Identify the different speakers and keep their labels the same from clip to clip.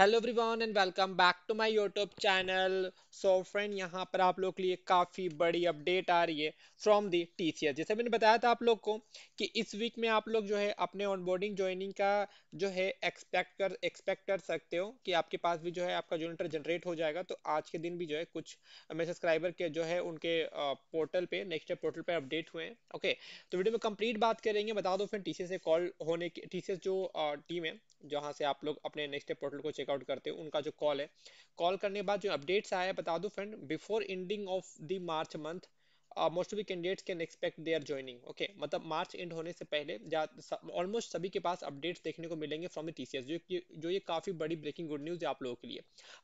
Speaker 1: hello everyone and welcome back to my YouTube channel so friend यहाँ पर आप लोग के लिए काफ़ी बड़ी अपडेट आ रही है फ्रॉम दी टीसीएस जैसे मैंने बताया था आप लोग को कि इस वीक में आप लोग जो है अपने ऑनबोर्डिंग ज्वाइनिंग का जो है एक्सपेक्ट कर एक्सपेक्ट कर सकते हो कि आपके पास भी जो है आपका यूनिटर जनरेट हो जाएगा तो आज के दिन भी जो है कुछ मेरे सब्सक्राइबर के जो है उनके पोर्टल पे नेक्स्ट पोर्टल पर अपडेट हुए हैं ओके तो वीडियो में कंप्लीट बात करेंगे बता दो फ्रेंड टी से कॉल होने की टी जो टीम है जहाँ से आप लोग अपने नेक्स्ट पोर्टल को चेक चेकआउट करते हैं उनका जो कॉल है कॉल करने के बाद जो अपडेट्स आया है बता दूं friend before ending of the March month most of the candidates can expect they are joining okay मतलब मार्च एंड होने से पहले ऑलमोस्ट सभी के पास अपडेट्स देखने को मिलेंगे फ्रॉम द टीसीएस जो जो ये काफी बड़ी ब्रेकिंग गुड न्यूज है आप लोगों के लिए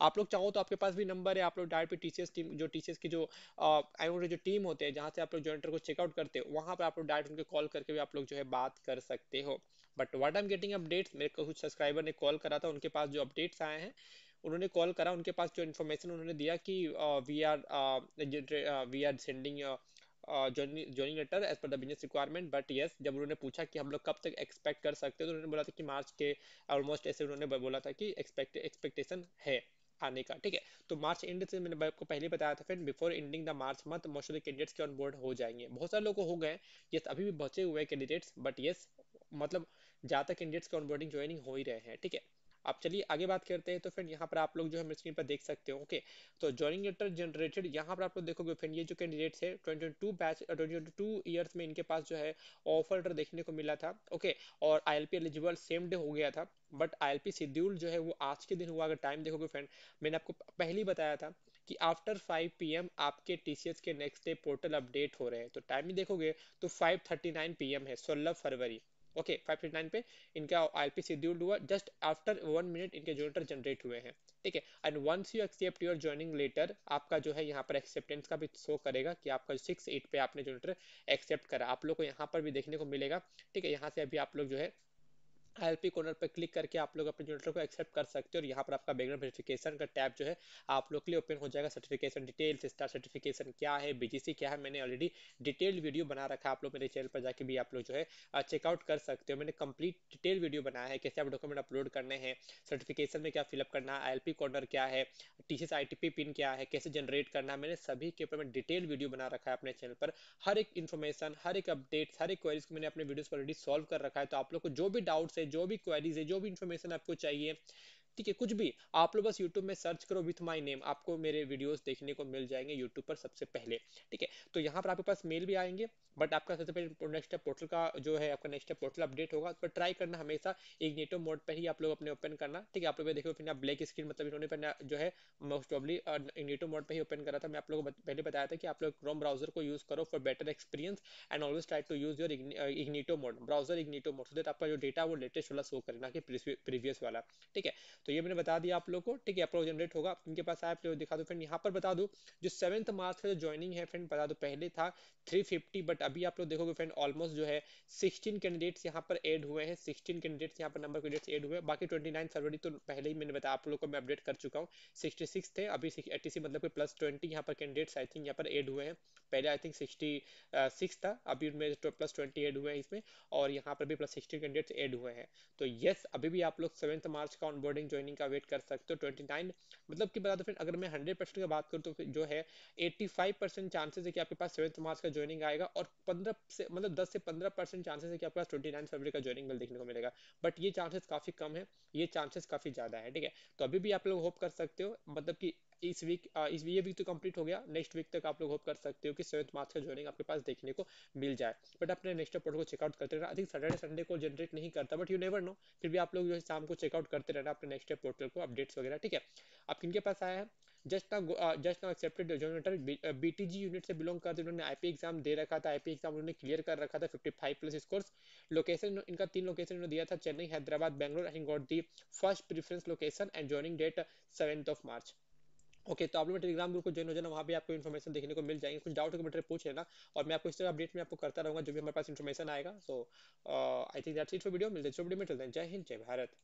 Speaker 1: आप लोग चाहो तो आपके पास भी नंबर है आप लोग direct T C S team जो टीसीएस की जो uh, आई जो टीम होते हैं जहाँ से आप लोग ज्वाइंटर को चेकआउट करते हो वहाँ पर आप लोग डायरेक्ट उनके कॉल करके भी आप लोग जो है बात कर सकते हो but what I am getting updates मेरे कुछ सब्सक्राइबर ने कॉल करा था उनके पास जो अपडेट्स आए हैं उन्होंने कॉल करा उनके पास जो इन्फॉर्मेशन उन्होंने दिया कि we are we are sending joining letter as per the business requirement but yes जब उन्होंने पूछा कि हम लोग कब तक एक्सपेक्ट कर सकते हैं तो उन्होंने बोला था कि मार्च के ऑलमोस्ट ऐसे उन्होंने बोला था कि एक्सपेक्ट एक्सपेक्टेशन है आने का ठीक है तो मार्च एंड से मैंने आपको पहले बताया था friend before ending the March month most of the candidates के ऑन बोर्ड हो जाएंगे बहुत सारे लोग हो गए यस अभी भी बचे हुए कैंडिडेट्स बट यस मतलब ज़्यादा कैंडिडेट्स के ऑन बोर्डिंग ज्वाइनिंग हो ही रहे हैं ठीक है अब चलिए आगे बात करते हैं तो फ्रेंड यहाँ पर आप लोग जो है स्क्रीन पर देख सकते हो ओके तो ज्वाइनिंग लेटर जनरेटेड यहाँ पर आप लोग देखोगे फ्रेंड ये जो कैंडिडेट्स है twenty two batch twenty two years में इनके पास जो है ऑफर लेटर देखने को मिला था ओके और आई एलिजिबल सेम डे हो गया था बट आई एल शेड्यूल जो है वो आज के दिन हुआ अगर टाइम देखोगे फ्रेंड मैंने आपको पहले ही बताया था कि आफ्टर 5 पीएम आपके टीसीएस के नेक्स्ट डे पोर्टल अपडेट हो रहे हैं तो टाइम ही देखोगे तो 5:39 पीएम है 16 फरवरी ओके फाइव नाइन पे इनका आईपी शेड्यूल्ड हुआ जस्ट आफ्टर वन मिनट इनके जोनेटर जनरेट हुए हैं ठीक है and once you accept your joining letter आपका जो है यहाँ पर एक्सेप्टेंस का भी शो करेगा कि आपका सिक्स एट पे आपने जोनेटर एक्सेप्ट करा आप लोग को यहाँ पर भी देखने को मिलेगा ठीक है यहाँ से अभी आप लोग जो है हेल्पी कॉर्नर पर क्लिक करके आप लोग अपने जनरेटर को एक्सेप्ट कर सकते हो और यहाँ पर आपका बैकग्राउंड सर्टिफिकेशन का टैब जो है आप लोग के लिए ओपन हो जाएगा सर्टिफिकेशन डिटेल्स स्टार सर्टिफिकेशन क्या है बीजीसी क्या है मैंने ऑलरेडी डिटेल वीडियो बना रखा है आप लोग मेरे चैनल पर जाके भी आप लोग जो है चेकआउट कर सकते हो मैंने कम्प्लीट डिटेल वीडियो बनाया है कैसे आप डॉक्यूमेंट अपलोड करने हैं सर्टिफिकेशन में क्या फिलअप करना है आई कॉर्नर क्या है टी सी पिन क्या है कैसे जनरेट करना है मैंने सभी के ऊपर मैं डिटेल वीडियो बना रखा है अपने चैनल पर हर एक इन्फॉर्मेशन हर एक अपडेट्स हर एक क्वेरीज को मैंने अपने वीडियोज ऑलरेडी सॉल्व कर रखा है तो आप लोग को जो भी डाउट्स से जो भी क्वेरीज है जो भी इंफॉर्मेशन आपको चाहिए ठीक है कुछ भी आप लोग बस यूट्यूब में सर्च करो विथ माई नेम आपको मेरे वीडियोस देखने को मिल जाएंगे यूट्यूब पर सबसे पहले ठीक है तो यहाँ पर आपके पास मेल भी आएंगे बट आपका सबसे पहले नेक्स्ट पोर्टल का जो है आपका नेक्स्ट पोर्टल अपडेट होगा उस पर ट्राई करना हमेशा इग्निटो मोड पर ही आप लोग अपने ओपन करना ठीक है आप लोग देखो फिर ब्लैक स्क्रीन मतलब इन्होंने पर जो है मोस्ट प्रॉब्ली इग्नेटो मोड पर ही ओपन करा था मैं आप लोगों को पहले बताया था कि आप लोग क्रोम ब्राउजर को यूज करो for better experience and always try to use your incognito mode browser incognito mode so that आपका जो डेटा वो लेटेस्ट वाला शो करेगा कि प्रीवियस वाला ठीक है तो ये मैंने बता दिया आप लोग को ठीक है अप्रोच जनरेट होगा इनके पास आया प्लेयर दिखा दो फ्रेंड यहाँ पर बता दो जो सेवन्थ मार्च का जो ज्वाइनिंग है फ्रेंड बता दो पहले था 350 बट अभी आप लोग देखोगे फ्रेंड ऑलमोस्ट जो है 16 कैंडिडेट्स यहाँ पर एड हुए हैं 16 कैंडिडेट्स यहाँ पर नंबर कैंडिडेट्स एड हुए बाकी 29 फरवरी तो पहले ही मैंने बताया आप लोग को मैं अपडेट कर चुका हूँ 66 थे अभी 86 मतलब कि प्लस ट्वेंटी यहाँ पर कैंडिडेट्स आई थिंक यहाँ पर एड हुए हैं पहले आई थिंक 66 था अभी उनमें प्लस ट्वेंटी एड हुए हैं इसमें और यहाँ पर भी प्लस सिक्सटी कैंडिडेट्स एड हुए हैं तो यस अभी भी आप लोग सेवन्थ मार्च का ऑनबोर्डिंग ज्वाइनिंग का वेट कर सकते हो ट्वेंटी नाइन मतलब कि बता दो फ्रेंड अगर मैं हंड्रेड परसेंट की बात करूँ तो जो है एट्टी फाइव परसेंट चांसेस है कि आपके पास सेवन्थ मार्च का ज्वाइनिंग आएगा और पंद्रह से मतलब दस से पंद्रह परसेंट चांसेस है कि आपके पास ट्वेंटी नाइन फरवरी का ज्वाइनिंग बिल देखने को मिलेगा बट ये चांसेस काफ़ी कम है ये चांसेस काफ़ी ज़्यादा है ठीक है तो अभी भी आप लोग होप कर सकते हो मतलब की इस वीक इस ये वीक तो कंप्लीट हो गया नेक्स्ट वीक तक आप लोग होप कर सकते हो कि सेवंथ मार्च का ज्वाइनिंग आपके पास देखने को मिल जाए बट अपने नेक्स्ट रिपोर्ट को चेकआउट करते रहना आई थिंक सैटरडे संडे को जनरेट नहीं करता बट यू नेवर नो फिर भी आप लोग जो है शाम को चेकआउट करते रहना अपने नेक्स्ट पोर्टल को अपडेट्स वगैरह ठीक है आप किन के पास आया है जस्ट ना जस्ट ना एक्सेप्टेड जोनेटर जी यूनिट से बिलोंग करते उन्होंने आई पी एग्जाम दे रखा था आई पी एग्जाम उन्होंने क्लियर कर रखा था fifty five plus scores location इनका तीन लोकेशन उन्होंने दिया था Chennai Hyderabad Bangalore and got the first preference location and joining date seventh of March okay okay, तो आप लोग टेलीग्राम ग्रुप को ज्वाइन हो जाना वहाँ भी आपको इन्फॉर्मेशन देखने को मिल जाएगी कुछ डाउट के बेटे पूछ लेना और मैं आपको इस तरह अपडेट में आपको करता रहूँगा जो भी हमारे पास इन्फॉर्मेशन आएगा so I think that's it for video मिलते हैं वीडियो में जय हिंद जय भारत